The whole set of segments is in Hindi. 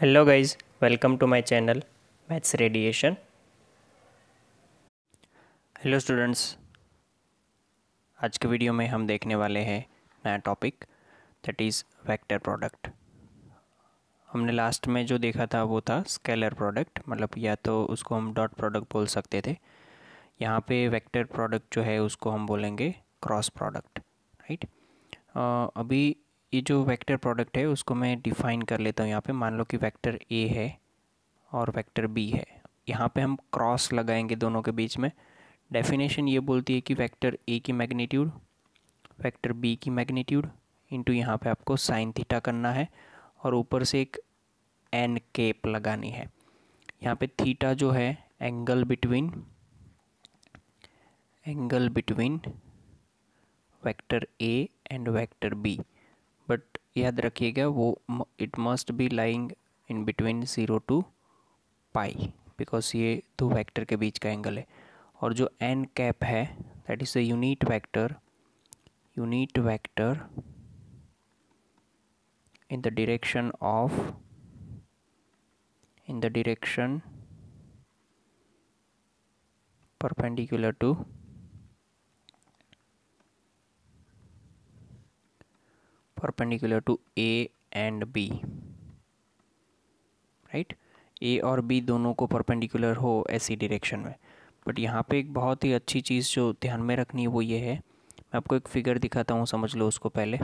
Hello guys welcome to my channel maths radiation hello students आज के वीडियो में हम देखने वाले हैं नया topic that is vector product हमने लास्ट में जो देखा था वो था स्केलर प्रोडक्ट मतलब या तो उसको हम डॉट प्रोडक्ट बोल सकते थे यहाँ पे वेक्टर प्रोडक्ट जो है उसको हम बोलेंगे क्रॉस प्रोडक्ट राइट अभी ये जो वेक्टर प्रोडक्ट है उसको मैं डिफ़ाइन कर लेता हूँ यहाँ पे मान लो कि वेक्टर ए है और वेक्टर बी है यहाँ पे हम क्रॉस लगाएंगे दोनों के बीच में डेफिनेशन ये बोलती है कि वेक्टर ए की मैग्नीट्यूड वेक्टर बी की मैग्नीट्यूड इंटू यहाँ पे आपको साइन थीटा करना है और ऊपर से एक एन केप लगानी है यहाँ पर थीटा जो है angle between angle between vector A and vector B but याद रखिएगा वो it must be lying in between zero to pi because ये दो वेक्टर के बीच का एंगल है और जो एन कैप है that is a unit vector unit vector in the direction of in the direction perpendicular to perpendicular to a and B right A और बी दोनों को परपेंडिकुलर हो ऐसी डायरेक्शन में बट यहाँ पे एक बहुत ही अच्छी चीज़ जो ध्यान में रखनी है वो ये है मैं आपको एक फिगर दिखाता हूँ समझ लो उसको पहले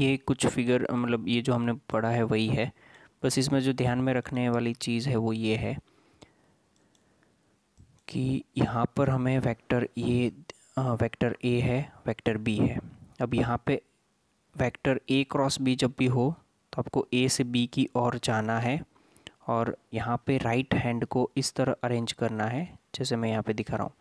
ये कुछ फिगर मतलब ये जो हमने पढ़ा है वही है बस इसमें जो ध्यान में रखने वाली चीज़ है वो ये है कि यहाँ पर हमें वेक्टर ये वेक्टर ए है वेक्टर बी है अब यहाँ पे वेक्टर ए क्रॉस बी जब भी हो तो आपको ए से बी की ओर जाना है और यहाँ पे राइट हैंड को इस तरह अरेंज करना है जैसे मैं यहाँ पे दिखा रहा हूँ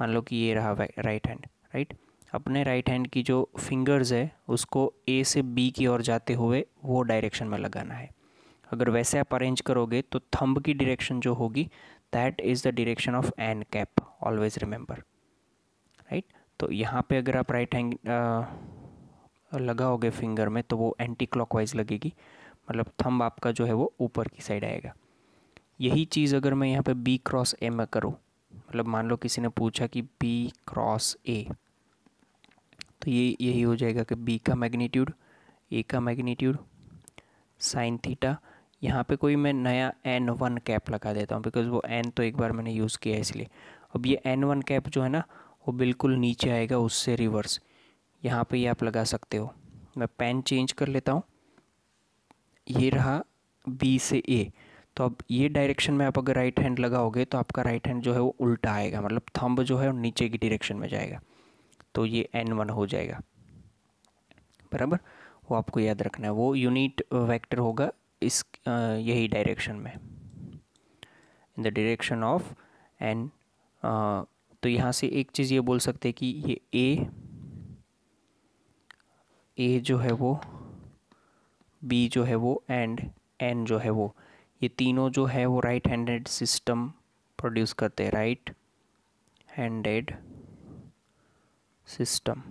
मान लो कि ये रहा राइट हैंड राइट अपने राइट हैंड की जो फिंगर्स है उसको ए से बी की ओर जाते हुए वो डायरेक्शन में लगाना है अगर वैसे आप अरेंज करोगे तो थंब की डायरेक्शन जो होगी that is the direction of n cap always remember right तो यहाँ पे अगर आप राइट हैंड लगाओगे फिंगर में तो वो एंटी क्लॉकवाइज लगेगी मतलब थंब आपका जो है वो ऊपर की साइड आएगा यही चीज़ अगर मैं यहाँ पे बी क्रॉस ए में करूँ मतलब मान लो किसी ने पूछा कि बी क्रॉस ए तो ये यही हो जाएगा कि बी का मैग्नीट्यूड ए का मैग्नीट्यूड साइन थीटा यहाँ पे कोई मैं नया एन वन कैप लगा देता हूँ बिकॉज़ वो एन तो एक बार मैंने यूज़ किया है इसलिए अब ये एन वन कैप जो है ना वो बिल्कुल नीचे आएगा उससे रिवर्स यहाँ पे ये आप लगा सकते हो मैं पेन चेंज कर लेता हूँ ये रहा बी से ए तो अब ये डायरेक्शन में आप अगर राइट हैंड लगाओगे तो आपका राइट हैंड जो है वो उल्टा आएगा मतलब थंब जो है वो नीचे की डायरेक्शन में जाएगा तो ये एन वन हो जाएगा बराबर वो आपको याद रखना है वो यूनिट वेक्टर होगा इस यही डायरेक्शन में in the direction of n तो यहाँ से एक चीज़ ये बोल सकते हैं कि ये ए ए जो है वो बी जो है वो एंड एन जो है वो ये तीनों जो है वो राइट हैंडेड सिस्टम प्रोड्यूस करते हैं राइट हैंडेड सिस्टम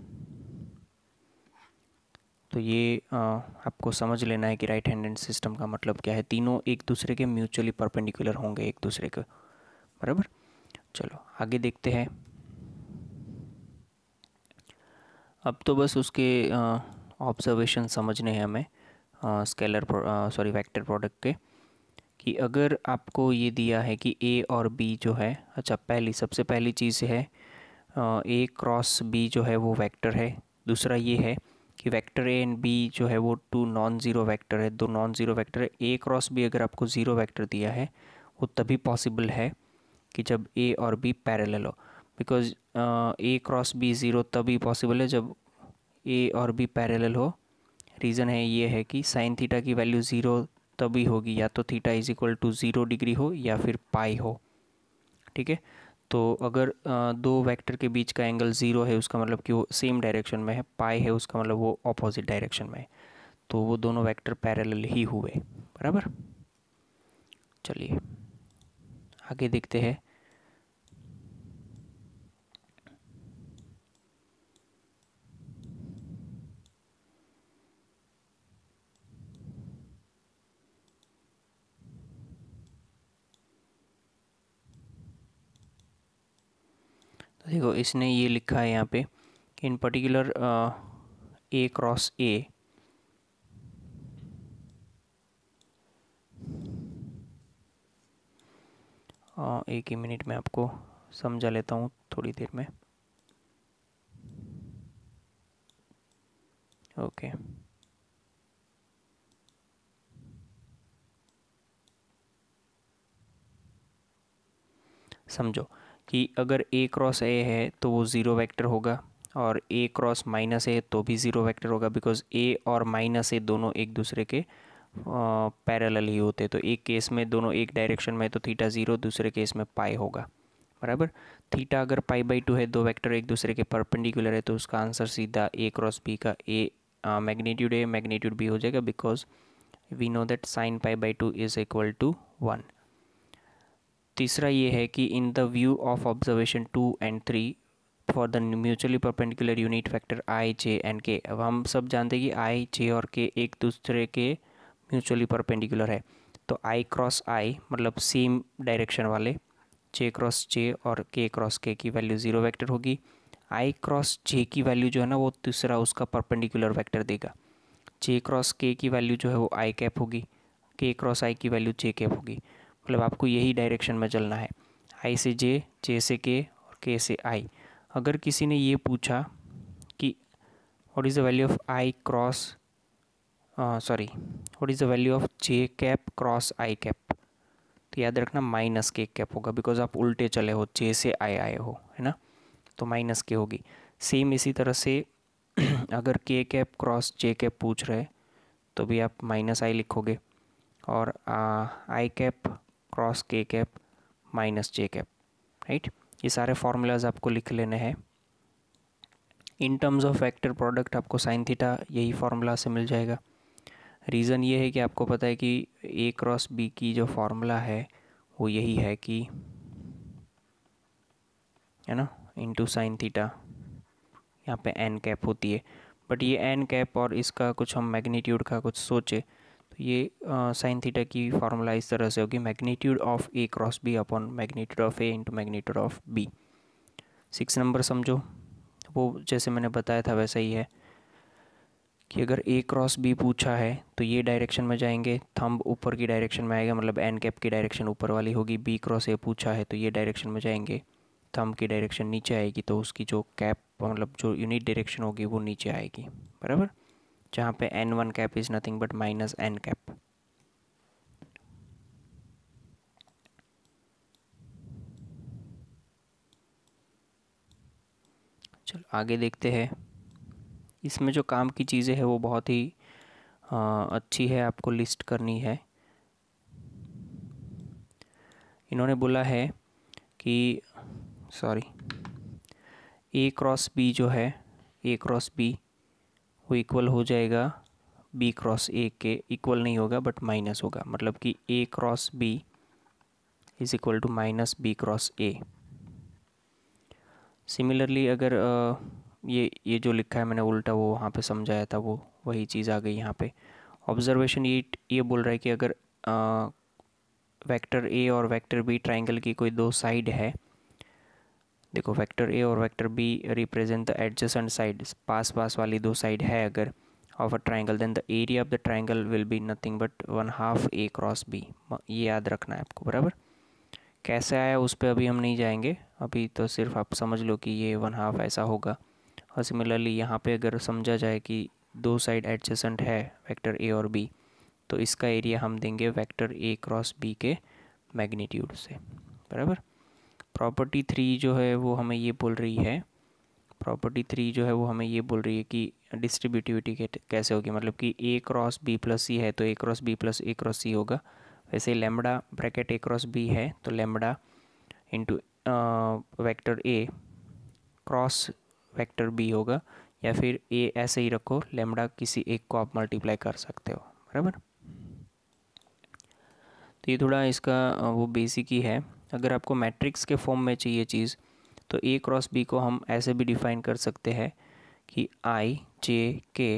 तो ये आ, आपको समझ लेना है कि राइट हैंडेड सिस्टम का मतलब क्या है तीनों एक दूसरे के म्यूचुअली परपेंडिकुलर होंगे एक दूसरे के बराबर चलो आगे देखते हैं अब तो बस उसके ऑब्जर्वेशन समझने हैं हमें स्केलर सॉरी वेक्टर प्रोडक्ट के कि अगर आपको ये दिया है कि ए और बी जो है अच्छा पहली सबसे पहली चीज़ है ए क्रॉस बी जो है वो वेक्टर है दूसरा ये है कि वेक्टर ए एंड बी जो है वो टू नॉन ज़ीरो वेक्टर है दो नॉन ज़ीरो वेक्टर है ए क्रॉस बी अगर आपको ज़ीरो वेक्टर दिया है वो तभी पॉसिबल है कि जब ए और बी पैरेलल हो because A cross B zero तभी पॉसिबल है जब ए और बी पैरेलल हो रीज़न है ये है कि साइन थीटा की वैल्यू ज़ीरो तभी होगी या तो theta is equal to zero degree हो या फिर पाई हो ठीक है तो अगर दो वेक्टर के बीच का एंगल ज़ीरो है उसका मतलब कि वो सेम डायरेक्शन में है पाई है उसका मतलब वो ऑपोजिट डायरेक्शन में है तो वो दोनों वेक्टर पैरेलल ही हुए बराबर चलिए आगे देखते हैं देखो इसने ये लिखा है यहाँ पे इन पर्टिकुलर ए क्रॉस ए एक ही मिनट में आपको समझा लेता हूँ थोड़ी देर में ओके okay. समझो कि अगर ए क्रॉस ए है तो वो ज़ीरो वेक्टर होगा और ए क्रॉस माइनस ए तो भी ज़ीरो वेक्टर होगा बिकॉज ए और माइनस ए दोनों एक दूसरे के पैरेलल ही होते तो एक केस में दोनों एक डायरेक्शन में तो थीटा ज़ीरो दूसरे केस में पाई होगा बराबर थीटा अगर पाई बाई टू है दो वेक्टर एक दूसरे के परपेंडिकुलर है तो उसका आंसर सीधा ए क्रॉस बी का A magnitude A magnitude B हो जाएगा because we know that sine pi by two is equal to one तीसरा ये है कि in the view of observation two and three for the mutually perpendicular unit factor i j and k अब हम सब जानते हैं कि आई जे और के एक दूसरे के म्यूचुअली परपेंडिकुलर है तो आई क्रॉस आई मतलब सेम डायरेक्शन वाले जे क्रॉस जे और के क्रॉस के की वैल्यू ज़ीरो वैक्टर होगी आई क्रॉस जे की वैल्यू जो है ना वो तीसरा उसका परपेंडिकुलर वैक्टर देगा जे क्रॉस के की वैल्यू जो है वो आई कैप होगी के क्रॉस आई की वैल्यू जे कैप होगी मतलब आपको यही डायरेक्शन में चलना है आई से जे जे से के और के से आई अगर किसी ने ये पूछा कि what is the value of i cross sorry what is the value of j cap cross i cap तो याद रखना माइनस के कैप होगा बिकॉज आप उल्टे चले हो जे से आई आए हो है ना तो माइनस के होगी सेम इसी तरह से अगर के कैप क्रॉस जे कैप पूछ रहे तो भी आप माइनस आई लिखोगे और i cap cross k cap minus j cap right ये सारे फार्मूलाज आपको लिख लेने हैं in terms of vector product आपको साइन थीटा यही फार्मूला से मिल जाएगा रीज़न ये है कि आपको पता है कि ए क्रॉस बी की जो फार्मूला है वो यही है कि है ना इंटू साइन थीटा यहाँ पे एन कैप होती है बट ये एन कैप और इसका कुछ हम मैग्नीट्यूड का कुछ सोचे तो ये साइन थीटा की फार्मूला इस तरह से होगी magnitude of A cross B upon magnitude of A into magnitude of B six number समझो वो जैसे मैंने बताया था वैसा ही है कि अगर ए क्रॉस बी पूछा है तो ये डायरेक्शन में जाएंगे थंब ऊपर की डायरेक्शन में आएगा मतलब एन कैप की डायरेक्शन ऊपर वाली होगी बी क्रॉस ए पूछा है तो ये डायरेक्शन में जाएंगे थंब की डायरेक्शन नीचे आएगी तो उसकी जो कैप मतलब जो यूनिट डायरेक्शन होगी वो नीचे आएगी बराबर जहाँ पे n one cap is nothing but minus n cap चलो आगे देखते हैं इसमें जो काम की चीज़ें हैं वो बहुत ही आ, अच्छी है आपको लिस्ट करनी है इन्होंने बोला है कि सॉरी ए क्रॉस बी जो है ए क्रॉस बी वो इक्वल हो जाएगा बी क्रॉस ए के इक्वल नहीं होगा बट माइनस होगा मतलब कि A cross B is equal to minus B cross A similarly अगर ये ये जो लिखा है मैंने उल्टा वो वहाँ पे समझाया था वो वही चीज़ आ गई यहाँ पे ऑब्जर्वेशन ये ये बोल रहा है कि अगर वेक्टर ए और वेक्टर बी ट्रायंगल की कोई दो साइड है देखो वेक्टर ए और vector B represent the adjacent side पास पास वाली दो साइड है अगर of a triangle then the area of the triangle will be nothing but one half A cross B ये याद रखना है आपको बराबर कैसे आया उस पर अभी हम नहीं जाएंगे अभी तो सिर्फ आप समझ लो कि ये वन हाफ ऐसा होगा और सिमिलरली यहाँ पे अगर समझा जाए कि दो साइड एडजेसेंट है वेक्टर ए और बी तो इसका एरिया हम देंगे वेक्टर ए क्रॉस बी के मैग्नीट्यूड से बराबर प्रॉपर्टी थ्री जो है वो हमें ये बोल रही है प्रॉपर्टी थ्री जो है वो हमें ये बोल रही है कि डिस्ट्रीब्यूटिविटी कैसे होगी मतलब कि A cross B plus C है तो A cross B plus A cross C होगा वैसे lambda bracket A cross B है तो lambda into vector A cross vector B होगा या फिर ए ऐसे ही रखो लेमडा किसी एक को आप मल्टीप्लाई कर सकते हो बराबर तो ये थोड़ा इसका वो बेसिक ही है अगर आपको मैट्रिक्स के फॉर्म में चाहिए चीज़ तो ए क्रॉस बी को हम ऐसे भी डिफाइन कर सकते हैं कि आई जे के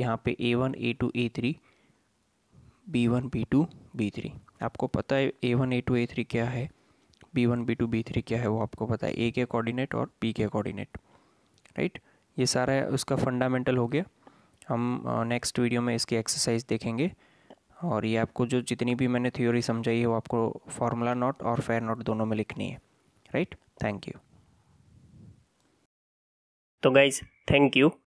यहाँ पे A one A two A three B one B two B three आपको पता है A one A two A three क्या है B one B two B three क्या है वो आपको पता है ए के कोऑर्डिनेट और बी के कोऑर्डिनेट राइट ये सारा उसका फंडामेंटल हो गया हम नेक्स्ट uh, वीडियो में इसकी एक्सरसाइज देखेंगे और ये आपको जो जितनी भी मैंने थ्योरी समझाई है वो आपको फार्मूला नोट और फेयर नोट दोनों में लिखनी है राइट थैंक यू तो गाइज थैंक यू